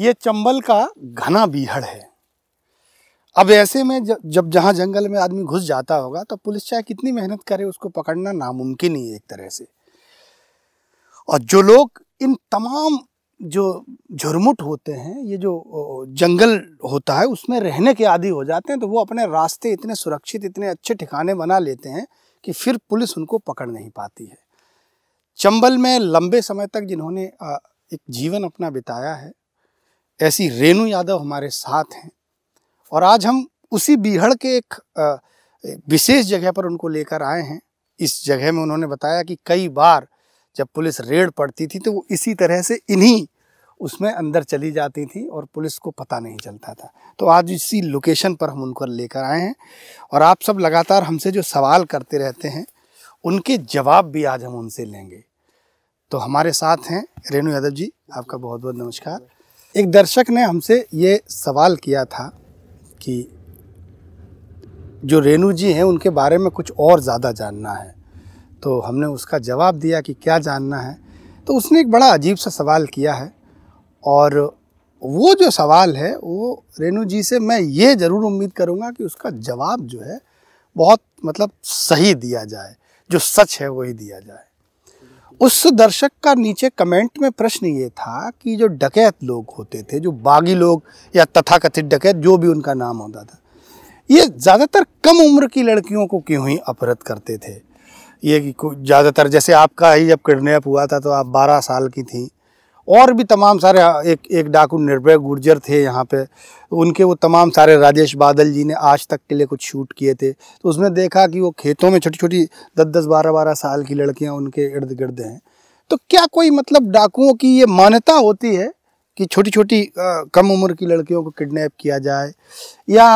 ये चंबल का घना बीहड़ है अब ऐसे में जब जब जहाँ जंगल में आदमी घुस जाता होगा तो पुलिस चाहे कितनी मेहनत करे उसको पकड़ना नामुमकिन ही है एक तरह से और जो लोग इन तमाम जो झुरमुट होते हैं ये जो जंगल होता है उसमें रहने के आदि हो जाते हैं तो वो अपने रास्ते इतने सुरक्षित इतने अच्छे ठिकाने बना लेते हैं कि फिर पुलिस उनको पकड़ नहीं पाती है चंबल में लंबे समय तक जिन्होंने एक जीवन अपना बिताया है ऐसी रेणु यादव हमारे साथ हैं और आज हम उसी बीहड़ के एक विशेष जगह पर उनको लेकर आए हैं इस जगह में उन्होंने बताया कि कई बार जब पुलिस रेड पड़ती थी तो वो इसी तरह से इन्हीं उसमें अंदर चली जाती थी और पुलिस को पता नहीं चलता था तो आज इसी लोकेशन पर हम उनको लेकर आए हैं और आप सब लगातार हमसे जो सवाल करते रहते हैं उनके जवाब भी आज हम उनसे लेंगे तो हमारे साथ हैं रेणु यादव जी आपका बहुत बहुत नमस्कार एक दर्शक ने हमसे ये सवाल किया था कि जो रेणु जी हैं उनके बारे में कुछ और ज़्यादा जानना है तो हमने उसका जवाब दिया कि क्या जानना है तो उसने एक बड़ा अजीब सा सवाल किया है और वो जो सवाल है वो रेणु जी से मैं ये ज़रूर उम्मीद करूँगा कि उसका जवाब जो है बहुत मतलब सही दिया जाए जो सच है वही दिया जाए उस दर्शक का नीचे कमेंट में प्रश्न ये था कि जो डकैत लोग होते थे जो बागी लोग या तथाकथित डकैत जो भी उनका नाम होता था ये ज़्यादातर कम उम्र की लड़कियों को क्यों ही अपहृत करते थे ये ज़्यादातर जैसे आपका ही जब किडनेप हुआ था तो आप 12 साल की थी और भी तमाम सारे हाँ, एक एक डाकू निर्भय गुर्जर थे यहाँ पे उनके वो तमाम सारे राजेश बादल जी ने आज तक के लिए कुछ शूट किए थे तो उसमें देखा कि वो खेतों में छोटी छोटी दस दस बारह बारह साल की लड़कियाँ उनके इर्द गिर्द हैं तो क्या कोई मतलब डाकुओं की ये मान्यता होती है कि छोटी छोटी कम उम्र की लड़कियों को किडनैप किया जाए या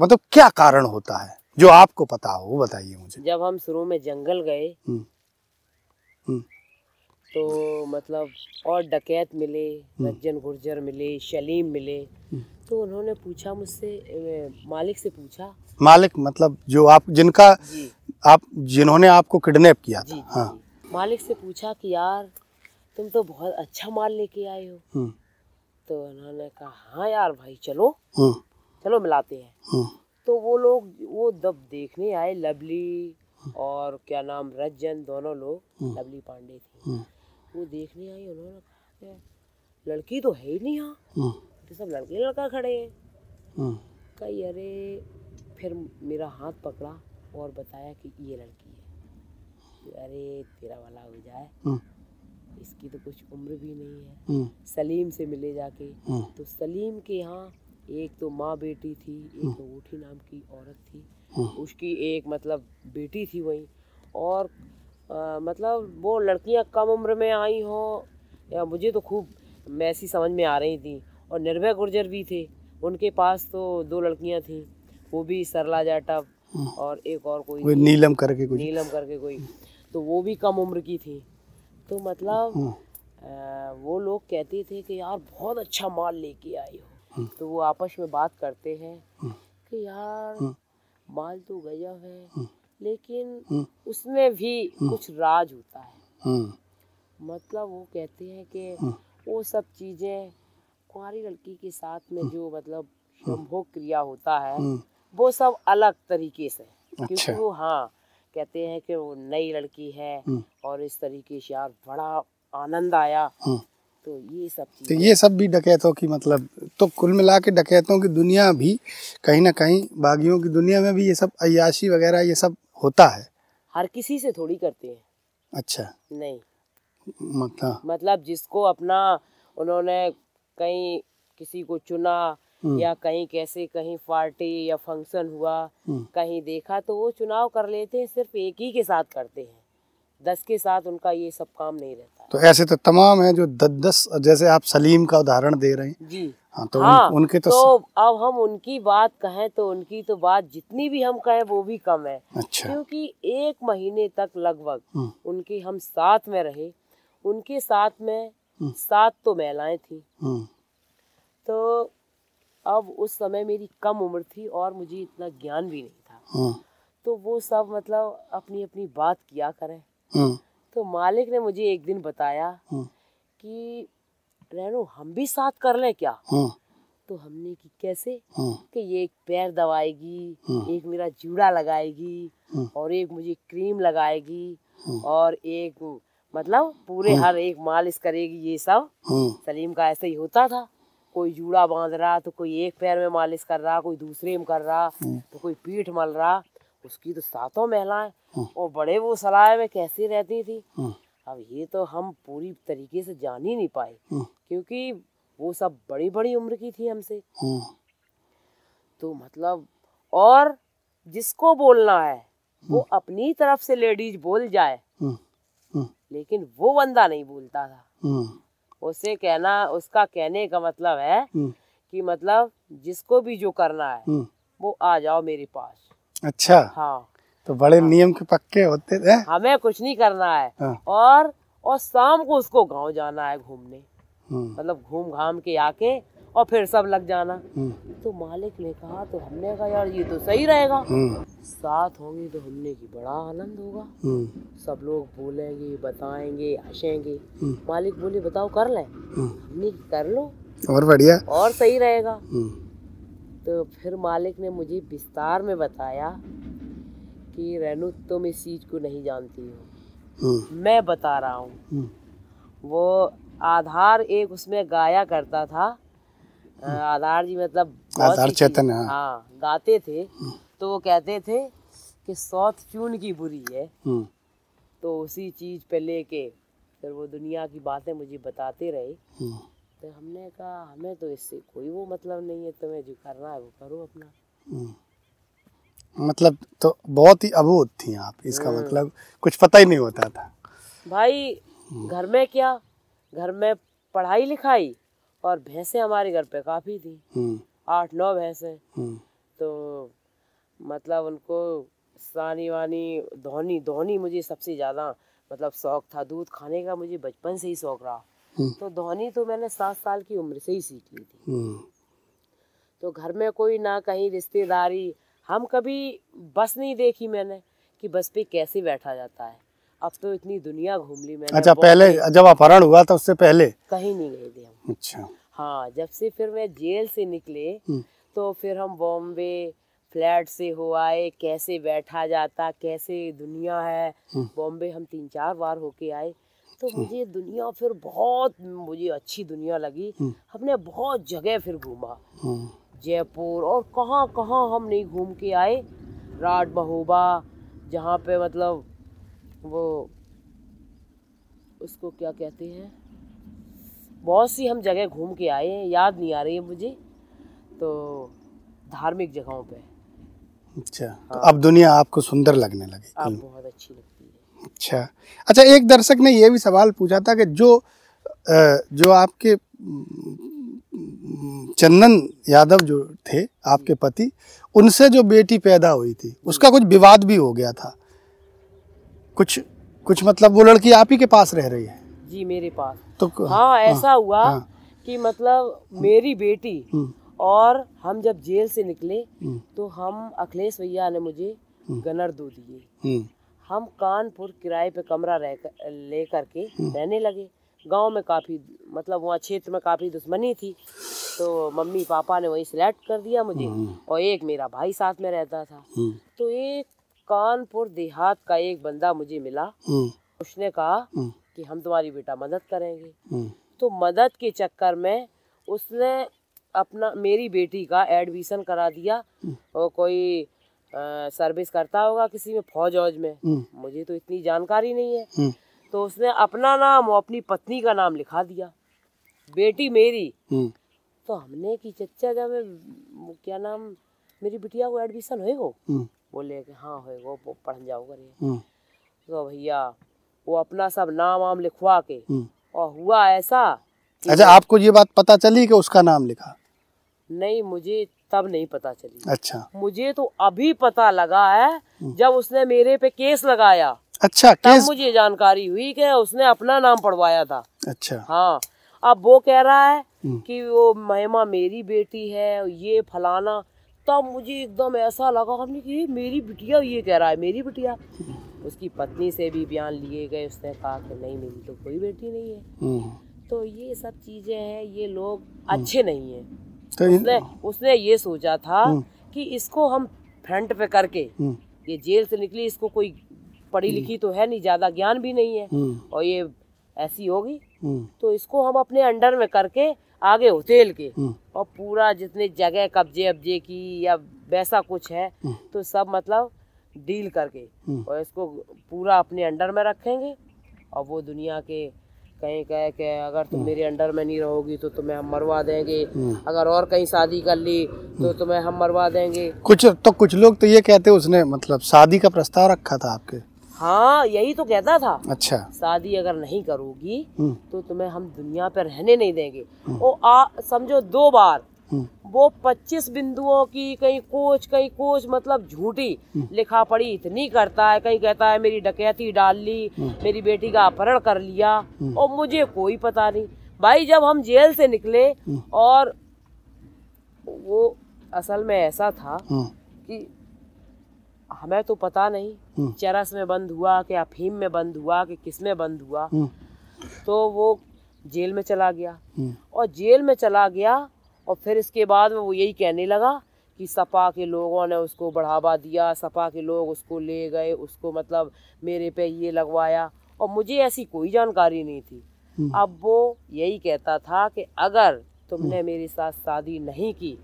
मतलब क्या कारण होता है जो आपको पता हो वो बताइए मुझे जब हम शुरू में जंगल गए हुँ, हम्म। हुँ. हम्म। तो मतलब और डकैत मिले रजन गुर्जर मिले शलीम मिले तो उन्होंने पूछा मुझसे मालिक से पूछा मालिक मतलब जो आप जिनका आप जिन्होंने आपको किडनैप किया था जी, हाँ जी। मालिक से पूछा कि यार तुम तो बहुत अच्छा माल लेके आए हो हम्म। तो उन्होंने कहा हाँ यार भाई चलो हम्म। चलो मिलाते हैं हम्म। तो वो लोग वो दब देखने आए लवली और क्या नाम रजन दोनों लोग लवली पांडे थे वो देखने आई उन्होंने कहा लड़की तो है ही नहीं यहाँ हाँ। तो सब लड़के लड़का खड़े हैं हाँ। कई अरे फिर मेरा हाथ पकड़ा और बताया कि ये लड़की है तो अरे तेरा वाला हो जाए हाँ। इसकी तो कुछ उम्र भी नहीं है सलीम से मिले जाके तो सलीम के यहाँ एक तो माँ बेटी थी एक अंगूठी तो नाम की औरत थी उसकी एक मतलब बेटी थी वही और आ, मतलब वो लड़कियाँ कम उम्र में आई हों या मुझे तो खूब मैसी समझ में आ रही थी और निर्भय गुर्जर भी थे उनके पास तो दो लड़कियाँ थीं वो भी सरला जाटव हम्म। और एक और कोई, कोई नीलम करके कोई नीलम करके कोई तो वो भी कम उम्र की थी तो मतलब आ, हम्म। वो लोग कहते थे कि यार बहुत अच्छा माल लेके आई हो हम्म। तो वो आपस में बात करते हैं कि यार माल तो गजब है लेकिन हम्म। उसमें भी हम्म। कुछ राज होता है हम्म। मतलब वो कहते हैं कि वो सब चीजें कुंवारी लड़की के साथ में जो मतलब संभोग क्रिया होता है वो सब अलग तरीके से अच्छा। क्योंकि वो हाँ कहते हैं कि वो नई लड़की है और इस तरीके से यार बड़ा आनंद आया तो ये सब तो ये सब भी डकैतों की मतलब तो कुल मिला के डकैतों की दुनिया भी कहीं ना कहीं बागियों की दुनिया में भी ये सब अयाशी वगैरह ये सब होता है हर किसी से थोड़ी करते हैं अच्छा नहीं मतलब मतलब जिसको अपना उन्होंने कहीं किसी को चुना हम्म। या कहीं कैसे कहीं पार्टी या फंक्शन हुआ हम्म। कहीं देखा तो वो चुनाव कर लेते हैं सिर्फ एक ही के साथ करते हैं दस के साथ उनका ये सब काम नहीं रहता तो ऐसे तो तमाम है जो दस दस जैसे आप सलीम का उदाहरण दे रहे हैं जी हाँ तो हाँ, उन, उनके तो, तो अब हम उनकी बात कहें तो उनकी तो बात जितनी भी हम कहें वो भी कम है अच्छा। क्योंकि एक महीने तक लगभग हम्म। उनके हम साथ में रहे उनके साथ में हम्म। सात तो महिलाएं थी हम्म। तो अब उस समय मेरी कम उम्र थी और मुझे इतना ज्ञान भी नहीं था तो वो सब मतलब अपनी अपनी बात किया करें तो मालिक ने मुझे एक दिन बताया कि नैनो हम भी साथ कर ले क्या हाँ। तो हमने की कैसे हाँ। कि ये एक पैर दबाएगी हाँ। एक मेरा जूड़ा लगाएगी और एक मुझे क्रीम लगाएगी और एक मतलब पूरे हर एक मालिश करेगी ये सब सलीम का ऐसा ही होता था कोई जूड़ा बांध रहा तो कोई एक पैर में मालिश कर रहा कोई दूसरे में कर रहा तो कोई पीठ मल रहा उसकी तो सातों महिलाएं और बड़े वो सलाह में कैसी रहती थी अब ये तो हम पूरी तरीके से जान ही नहीं पाए हम्म। क्योंकि वो सब बड़ी बड़ी उम्र की थी हमसे हम्म। तो मतलब और जिसको बोलना है हम्म। वो अपनी तरफ से लेडीज बोल जाए लेकिन वो बंदा नहीं बोलता था उसे कहना उसका कहने का मतलब है कि मतलब जिसको भी जो करना है वो आ जाओ मेरे पास अच्छा हाँ तो बड़े हाँ। नियम के पक्के होते थे हमें कुछ नहीं करना है हाँ। और और शाम को उसको गांव जाना है घूमने हम्म। मतलब घूम घाम के आके और फिर सब लग जाना हम्म। तो मालिक ने कहा तो हमने कहा यार ये तो सही रहेगा हम्म। साथ होंगे तो हमने की बड़ा आनंद होगा सब लोग बोलेंगे बताएंगे हसेंगे मालिक बोले बताओ कर ले हमने कर लो और बढ़िया और सही रहेगा तो फिर मालिक ने मुझे विस्तार में बताया कि रेनू तुम इस चीज़ को नहीं जानती हो हाँ। मैं बता रहा हूँ हाँ। वो आधार एक उसमें गाया करता था हाँ। आधार जी मतलब आधार चेतन हाँ गाते थे तो वो कहते थे कि सौत चून की बुरी है तो उसी चीज पे लेके फिर वो दुनिया की बातें मुझे बताते रहे तो हमने कहा हमें तो इससे कोई वो मतलब नहीं है तुम्हें जो करना है वो करो अपना मतलब तो बहुत ही अबूत थी आप इसका हम्म। मतलब कुछ पता ही नहीं होता था भाई हम्म। घर में क्या घर में पढ़ाई लिखाई और भैंसे हमारे घर पे काफी थी हम्म। आठ नौ भैंसे तो मतलब उनको सानी वानी धोनी धोनी मुझे सबसे ज्यादा मतलब शौक था दूध खाने का मुझे बचपन से ही शौक रहा तो धोनी तो मैंने सात साल की उम्र से ही सीख ली थी तो घर में कोई ना कहीं रिश्तेदारी हम कभी बस नहीं देखी मैंने कि बस पे कैसे बैठा जाता है अब तो इतनी दुनिया घूम ली मैंने अच्छा पहले जब अपहरण हुआ था उससे पहले कहीं नहीं गए थे हम अच्छा हाँ जब से फिर मैं जेल से निकले हम्म। तो फिर हम बॉम्बे फ्लैट से हो आए कैसे बैठा जाता कैसे दुनिया है हम्म। बॉम्बे हम तीन चार बार होके आए तो हम्म। मुझे दुनिया फिर बहुत मुझे अच्छी दुनिया लगी हमने बहुत जगह फिर घूमा जयपुर और कहाँ कहाँ हम नहीं घूम के आए राड महोबा जहाँ पे मतलब वो उसको क्या कहते हैं बहुत सी हम जगह घूम के आए हैं याद नहीं आ रही है मुझे तो धार्मिक जगहों पे अच्छा तो हाँ। तो अब दुनिया आपको सुंदर लगने लगी आप हम्म। बहुत अच्छी लगती है अच्छा अच्छा एक दर्शक ने यह भी सवाल पूछा था कि जो जो आपके चंदन यादव जो थे आपके पति उनसे जो बेटी पैदा हुई थी उसका कुछ विवाद भी हो गया था कुछ कुछ मतलब वो लड़की आप ही के पास रह रही है जी मेरे पास तो हाँ, हाँ ऐसा हाँ, हुआ हाँ, कि मतलब मेरी बेटी हम्म। और हम जब जेल से निकले हम्म। तो हम अखिलेश भैया ने मुझे हम्म। गनर दो दिए हम कानपुर किराए पे कमरा लेकर के रहने लगे गांव में काफ़ी मतलब वहाँ क्षेत्र में काफ़ी दुश्मनी थी तो मम्मी पापा ने वहीं सेलेक्ट कर दिया मुझे हम्म, हम्म। और एक मेरा भाई साथ में रहता था हम्म। तो एक कानपुर देहात का एक बंदा मुझे मिला उसने कहा कि हम तुम्हारी बेटा मदद करेंगे तो मदद के चक्कर में उसने अपना मेरी बेटी का एडमिशन करा दिया और कोई सर्विस करता होगा किसी में फौज औज में मुझे तो इतनी जानकारी नहीं है तो उसने अपना नाम और अपनी पत्नी का नाम लिखा दिया बेटी मेरी हम्म। तो हमने की चचा जब क्या नाम मेरी बिटिया को एडमिशन होएगो हम्म। बोले कि हाँ होएगो वो पढ़ जाओ रे हम्म। तो भैया वो अपना सब नाम वाम लिखवा के और हुआ ऐसा अच्छा आपको ये बात पता चली कि उसका नाम लिखा नहीं मुझे तब नहीं पता चली अच्छा मुझे तो अभी पता लगा है जब उसने मेरे पे केस लगाया अच्छा तब मुझे जानकारी हुई कि उसने अपना नाम पढ़वाया था अच्छा हाँ अब वो कह रहा है हम्म। कि वो महिमा मेरी बेटी है ये फलाना तब मुझे एकदम ऐसा लगा हमने कि मेरी बिटिया ये कह रहा है मेरी बिटिया उसकी पत्नी से भी बयान लिए गए उसने कहा कि नहीं मेरी तो कोई बेटी नहीं है हम्म। तो ये सब चीजें हैं ये लोग हम्म। अच्छे नहीं है तो उसने उसने ये सोचा था कि इसको हम फ्रंट पे करके ये जेल से निकली इसको कोई पढ़ी लिखी तो है नहीं ज्यादा ज्ञान भी नहीं है हम्म। और ये ऐसी होगी हम्म। तो इसको हम अपने अंडर में करके आगे होटेल के हम्म। और पूरा जितने जगह कब्जे अब्जे की या वैसा कुछ है तो सब मतलब डील करके और इसको पूरा अपने अंडर में रखेंगे और वो दुनिया के कहीं कहे के अगर तुम मेरे अंडर में नहीं रहोगी तो तुम्हें हम मरवा देंगे अगर और कहीं शादी कर ली तो तुम्हें हम मरवा देंगे कुछ तो कुछ लोग तो ये कहते उसने मतलब शादी का प्रस्ताव रखा था आपके हाँ यही तो कहता था अच्छा शादी अगर नहीं करोगी हम्म। तो तुम्हें हम दुनिया पर रहने नहीं देंगे वो हम्म। आ समझो दो बार हम्म। वो पच्चीस बिंदुओं की कहीं कोच कहीं कोच मतलब झूठी लिखा पढ़ी इतनी करता है कहीं कहता है मेरी डकैती डाल ली मेरी बेटी का अपहरण कर लिया और मुझे कोई पता नहीं भाई जब हम जेल से निकले और वो असल में ऐसा था कि हमें तो पता नहीं हम्म। चरस में बंद हुआ कि अफीम में बंद हुआ कि किस में बंद हुआ हम्म। तो वो जेल में चला गया हम्म। और जेल में चला गया और फिर इसके बाद में वो यही कहने लगा कि सपा के लोगों ने उसको बढ़ावा दिया सपा के लोग उसको ले गए उसको मतलब मेरे पे ये लगवाया और मुझे ऐसी कोई जानकारी नहीं थी अब वो यही कहता था कि अगर तुमने मेरे साथ शादी नहीं की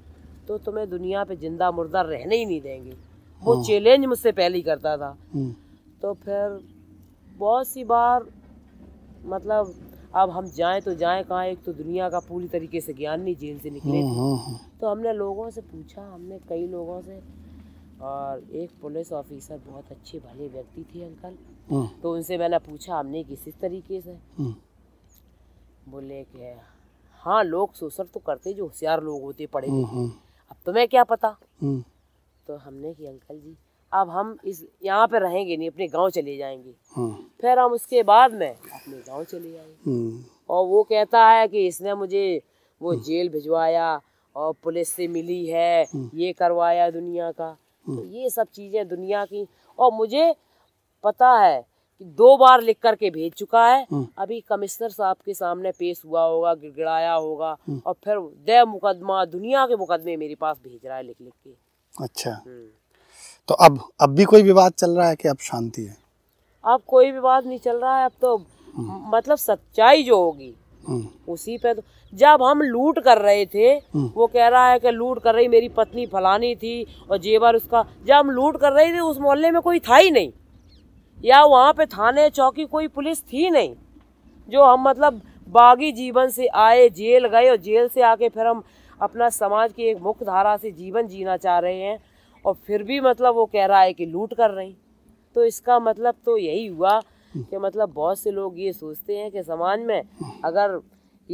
तो तुम्हें दुनिया पे जिंदा मुर्दा रहने ही नहीं देंगे वो चैलेंज हाँ। मुझसे पहले ही करता था हम्म। तो फिर बहुत सी बार मतलब अब हम जाएं तो जाएं कहाँ एक तो दुनिया का पूरी तरीके से ज्ञान नहीं जेल से निकले हम्म, हम्म, तो हमने लोगों से पूछा हमने कई लोगों से और एक पुलिस ऑफिसर बहुत अच्छे भले व्यक्ति थे अंकल हाँ। तो उनसे मैंने पूछा हमने किस तरीके से बोले कि हाँ लोग शोषण तो करते जो होशियार लोग होते पढ़े अब तुम्हें क्या पता तो हमने कि अंकल जी अब हम इस यहाँ पे रहेंगे नहीं अपने गांव चले जाएंगे हाँ। फिर हम उसके बाद में अपने गांव चले आए हम्म। और वो कहता है कि इसने मुझे वो हम्म। जेल भिजवाया और पुलिस से मिली है हम्म। ये करवाया दुनिया का तो ये सब चीज़ें दुनिया की और मुझे पता है कि दो बार लिख करके भेज चुका है अभी कमिश्नर साहब के सामने पेश हुआ होगा गिड़गिड़ाया होगा और फिर दे मुकदमा दुनिया के मुकदमे मेरे पास भेज रहा है लिख लिख के अच्छा हम्म। तो अब अब भी कोई विवाद चल रहा है कि अब शांति है अब कोई विवाद नहीं चल रहा है अब तो हम्म। मतलब सच्चाई जो होगी हम्म। उसी पे तो जब हम लूट कर रहे थे वो कह रहा है कि लूट कर रही मेरी पत्नी फलानी थी और जेवर उसका जब हम लूट कर रहे थे उस मोहल्ले में कोई था ही नहीं या वहाँ पे थाने चौकी कोई पुलिस थी नहीं जो हम मतलब बागी जीवन से आए जेल गए और जेल से आके फिर हम अपना समाज की एक मुख्य धारा से जीवन जीना चाह रहे हैं और फिर भी मतलब वो कह रहा है कि लूट कर रही तो इसका मतलब तो यही हुआ कि मतलब बहुत से लोग ये सोचते हैं कि समाज में अगर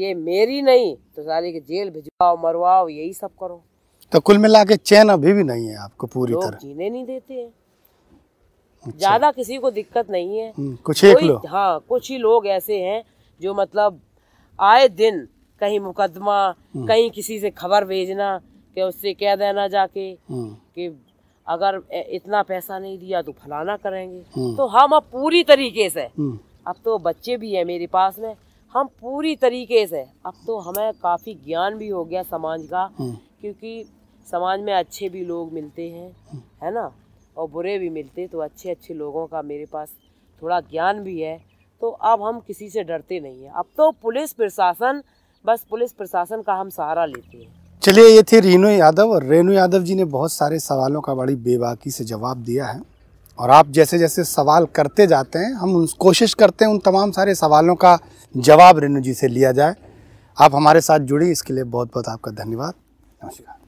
ये मेरी नहीं तो सारी के जेल भिजवाओ मरवाओ यही सब करो तो कुल मिला के चैन अभी भी नहीं है आपको पूरी तरह जीने नहीं देते हैं अच्छा। ज्यादा किसी को दिक्कत नहीं है हम्म, कुछ एक लोग हाँ कुछ ही लोग ऐसे हैं जो मतलब आए दिन कहीं मुकदमा हम्म। कहीं किसी से खबर भेजना कि उससे कह देना जाके हम्म। कि अगर इतना पैसा नहीं दिया तो फलाना करेंगे हम्म। तो हम अब पूरी तरीके से अब तो बच्चे भी हैं मेरे पास में हम पूरी तरीके से अब तो हमें काफ़ी ज्ञान भी हो गया समाज का क्योंकि समाज में अच्छे भी लोग मिलते हैं है ना और बुरे भी मिलते तो अच्छे अच्छे लोगों का मेरे पास थोड़ा ज्ञान भी है तो अब हम किसी से डरते नहीं हैं अब तो पुलिस प्रशासन बस पुलिस प्रशासन का हम सहारा लेते हैं चलिए ये थे रेणु यादव और रेणु यादव जी ने बहुत सारे सवालों का बड़ी बेबाकी से जवाब दिया है और आप जैसे जैसे सवाल करते जाते हैं हम उन कोशिश करते हैं उन तमाम सारे सवालों का जवाब रेनू जी से लिया जाए आप हमारे साथ जुड़ी इसके लिए बहुत बहुत आपका धन्यवाद नमस्कार